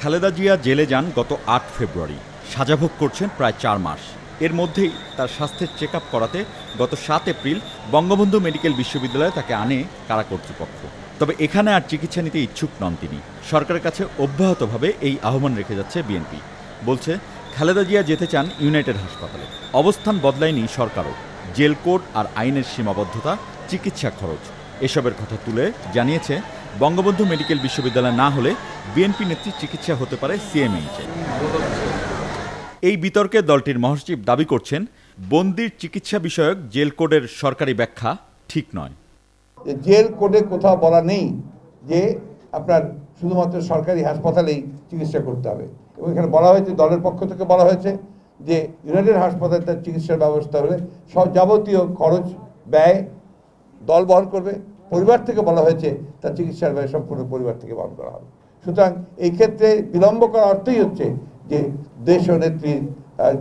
খালেদা জিয়া জেলে যান গত আট ফেব্রুয়ারি সাজা ভোগ করছেন প্রায় চার মাস এর মধ্যেই তার স্বাস্থ্যের চেক করাতে গত সাত এপ্রিল বঙ্গবন্ধু মেডিকেল বিশ্ববিদ্যালয়ে তাকে আনে কারা কর্তৃপক্ষ তবে এখানে আর চিকিৎসা নিতে ইচ্ছুক নন তিনি সরকারের কাছে অব্যাহতভাবে এই আহ্বান রেখে যাচ্ছে বিএনপি বলছে খালেদা জিয়া যেতে চান ইউনাইটেড হাসপাতালে অবস্থান বদলায়নি সরকারও জেল কোড আর আইনের সীমাবদ্ধতা চিকিৎসা খরচ এসবের কথা তুলে জানিয়েছে বঙ্গবন্ধু মেডিকেল বিশ্ববিদ্যালয় না হলে বিএনপি নেত্রী চিকিৎসা হতে পারে সিএমএইচে এই বিতর্কে দলটির মহাসচিব দাবি করছেন বন্দির চিকিৎসা বিষয়ক জেল কোডের সরকারি ব্যাখ্যা ঠিক নয় জেল কোডে কোথাও বলা নেই যে আপনার শুধুমাত্র সরকারি হাসপাতালেই চিকিৎসা করতে হবে এবং এখানে বলা হয়েছে দলের পক্ষ থেকে বলা হয়েছে যে ইউনাইটেড হাসপাতালে তার চিকিৎসার ব্যবস্থা হলে সব যাবতীয় খরচ ব্যয় দল বহন করবে পরিবার থেকে বলা হয়েছে তার চিকিৎসার ব্যয় সম্পূর্ণ পরিবার থেকে বহন করা হবে সুতরাং এই ক্ষেত্রে বিলম্ব করা অর্থই হচ্ছে যে দেশ নেত্রীর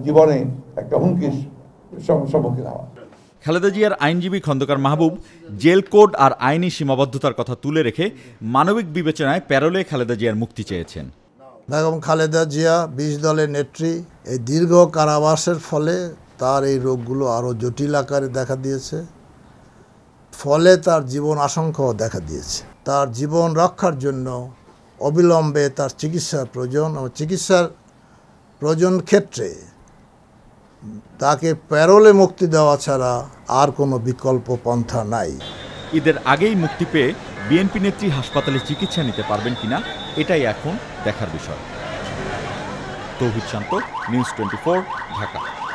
জীবনে একটা হুমকির সম্মুখীন হওয়া খালেদা জিয়ার আইনজীবী খন্দকার মাহবুব জেল কোড আর আইনি সীমাবদ্ধতার কথা তুলে রেখে মানবিক বিবেচনায় প্যারোলে খালেদা জিয়ার মুক্তি চেয়েছেন বেগম খালেদা জিয়া বিশ দলের নেত্রী এই দীর্ঘ কারাবাসের ফলে তার এই রোগগুলো আরও জটিল আকারে দেখা দিয়েছে ফলে তার জীবন আশঙ্কাও দেখা দিয়েছে তার জীবন রক্ষার জন্য অবিলম্বে তার চিকিৎসার প্রয়োজন চিকিৎসার প্রয়োজন ক্ষেত্রে তাকে প্যারোলে মুক্তি দেওয়া ছাড়া আর কোনো বিকল্প পন্থা নাই ঈদের আগেই মুক্তি পেয়ে বিএনপি নেত্রী হাসপাতালে চিকিৎসা নিতে পারবেন কিনা এটাই এখন দেখার বিষয় তৌহিদ শান্ত নিউজ টোয়েন্টি ঢাকা